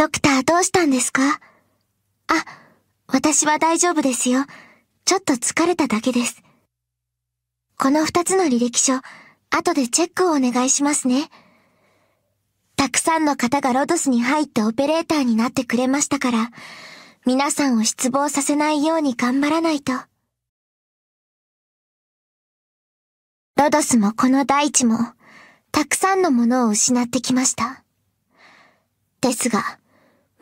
ドクターどうしたんですかあ、私は大丈夫ですよ。ちょっと疲れただけです。この二つの履歴書、後でチェックをお願いしますね。たくさんの方がロドスに入ってオペレーターになってくれましたから、皆さんを失望させないように頑張らないと。ロドスもこの大地も、たくさんのものを失ってきました。ですが、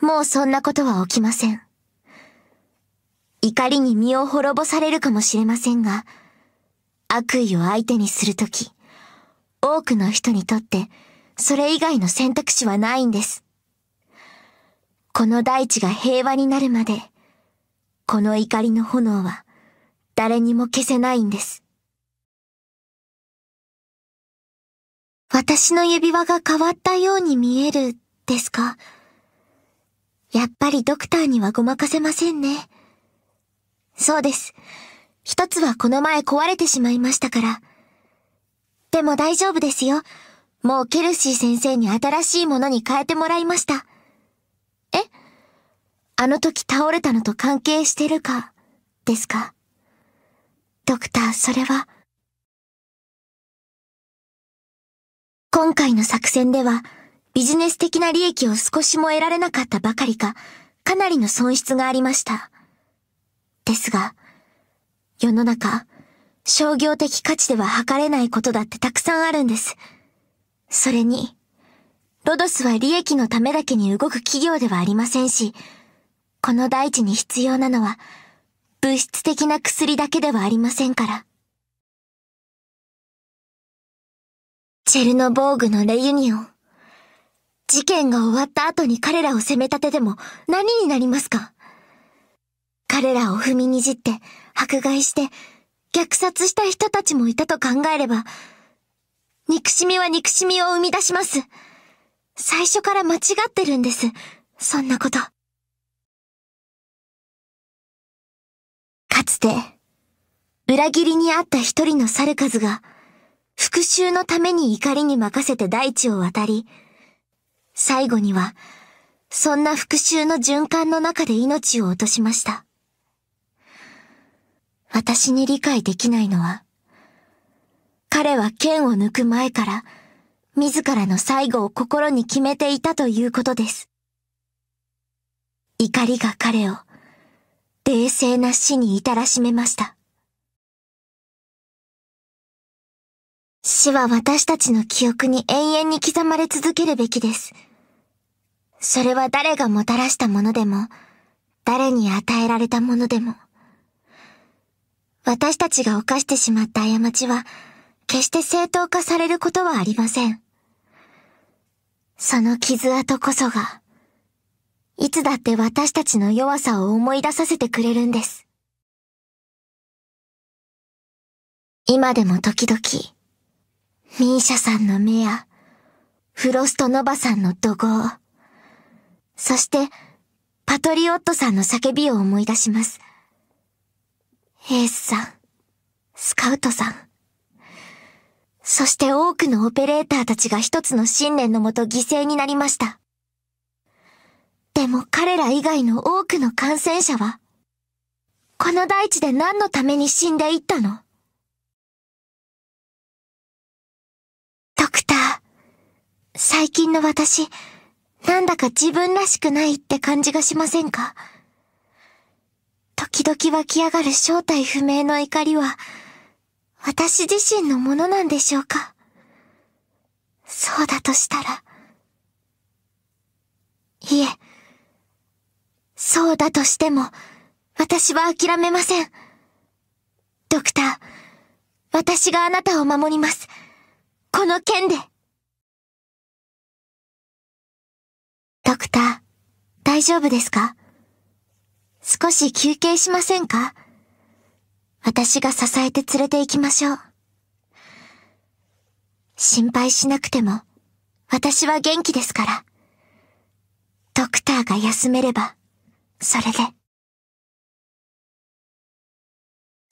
もうそんなことは起きません。怒りに身を滅ぼされるかもしれませんが、悪意を相手にするとき、多くの人にとってそれ以外の選択肢はないんです。この大地が平和になるまで、この怒りの炎は誰にも消せないんです。私の指輪が変わったように見えるですかやっぱりドクターにはごまかせませんね。そうです。一つはこの前壊れてしまいましたから。でも大丈夫ですよ。もうケルシー先生に新しいものに変えてもらいました。えあの時倒れたのと関係してるか、ですかドクター、それは。今回の作戦では、ビジネス的な利益を少しも得られなかったばかりか、かなりの損失がありました。ですが、世の中、商業的価値では測れないことだってたくさんあるんです。それに、ロドスは利益のためだけに動く企業ではありませんし、この大地に必要なのは、物質的な薬だけではありませんから。チェルノボーグのレユニオン。事件が終わった後に彼らを責め立てても何になりますか彼らを踏みにじって、迫害して、虐殺した人たちもいたと考えれば、憎しみは憎しみを生み出します。最初から間違ってるんです。そんなこと。かつて、裏切りにあった一人の猿数が、復讐のために怒りに任せて大地を渡り、最後には、そんな復讐の循環の中で命を落としました。私に理解できないのは、彼は剣を抜く前から、自らの最後を心に決めていたということです。怒りが彼を、冷静な死に至らしめました。死は私たちの記憶に永遠に刻まれ続けるべきです。それは誰がもたらしたものでも、誰に与えられたものでも。私たちが犯してしまった過ちは、決して正当化されることはありません。その傷跡こそが、いつだって私たちの弱さを思い出させてくれるんです。今でも時々、ミーシャさんの目や、フロストノバさんの怒号。そして、パトリオットさんの叫びを思い出します。エースさん、スカウトさん。そして多くのオペレーターたちが一つの信念のもと犠牲になりました。でも彼ら以外の多くの感染者は、この大地で何のために死んでいったの最近の私、なんだか自分らしくないって感じがしませんか時々湧き上がる正体不明の怒りは、私自身のものなんでしょうかそうだとしたら、いえ、そうだとしても、私は諦めません。ドクター、私があなたを守ります。この剣で。大丈夫ですか少し休憩しませんか私が支えて連れて行きましょう。心配しなくても、私は元気ですから。ドクターが休めれば、それで。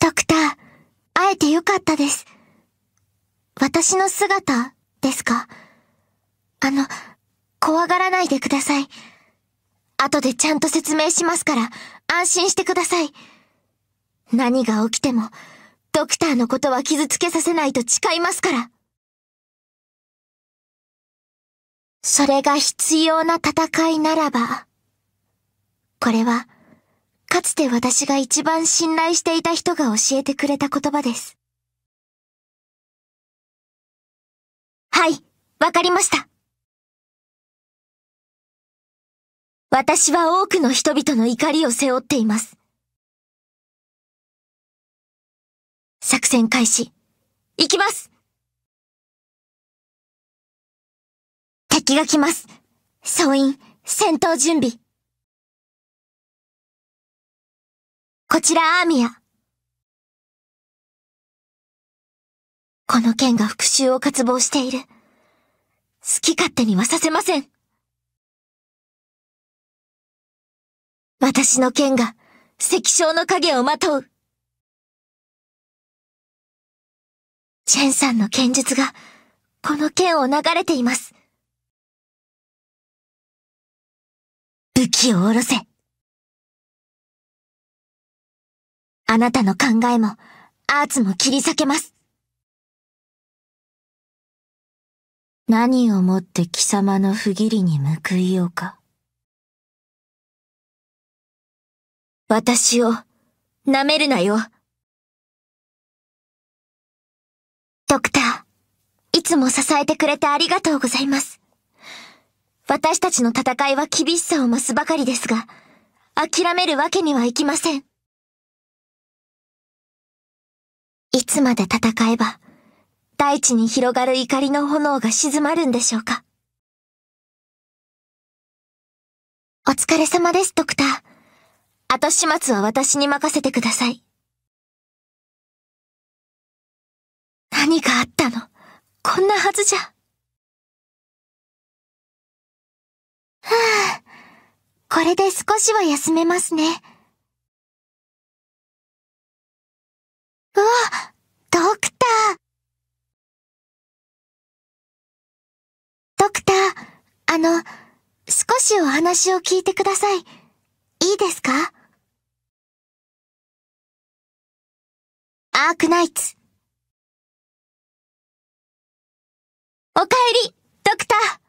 ドクター、会えてよかったです。私の姿、ですかあの、怖がらないでください。後でちゃんと説明しますから、安心してください。何が起きても、ドクターのことは傷つけさせないと誓いますから。それが必要な戦いならば、これは、かつて私が一番信頼していた人が教えてくれた言葉です。はい、わかりました。私は多くの人々の怒りを背負っています。作戦開始。行きます敵が来ます。総員、戦闘準備。こちらアーミア。この剣が復讐を渇望している。好き勝手にはさせません。私の剣が、石章の影をまとう。チェンさんの剣術が、この剣を流れています。武器を下ろせ。あなたの考えも、アーツも切り裂けます。何をもって貴様の不義理に報いようか。私を、舐めるなよ。ドクター、いつも支えてくれてありがとうございます。私たちの戦いは厳しさを増すばかりですが、諦めるわけにはいきません。いつまで戦えば、大地に広がる怒りの炎が静まるんでしょうか。お疲れ様です、ドクター。後始末は私に任せてください。何があったのこんなはずじゃ。はあ、これで少しは休めますね。うわ、ドクター。ドクター、あの、少しお話を聞いてください。いいですかダークナイツ。おかえり、ドクター。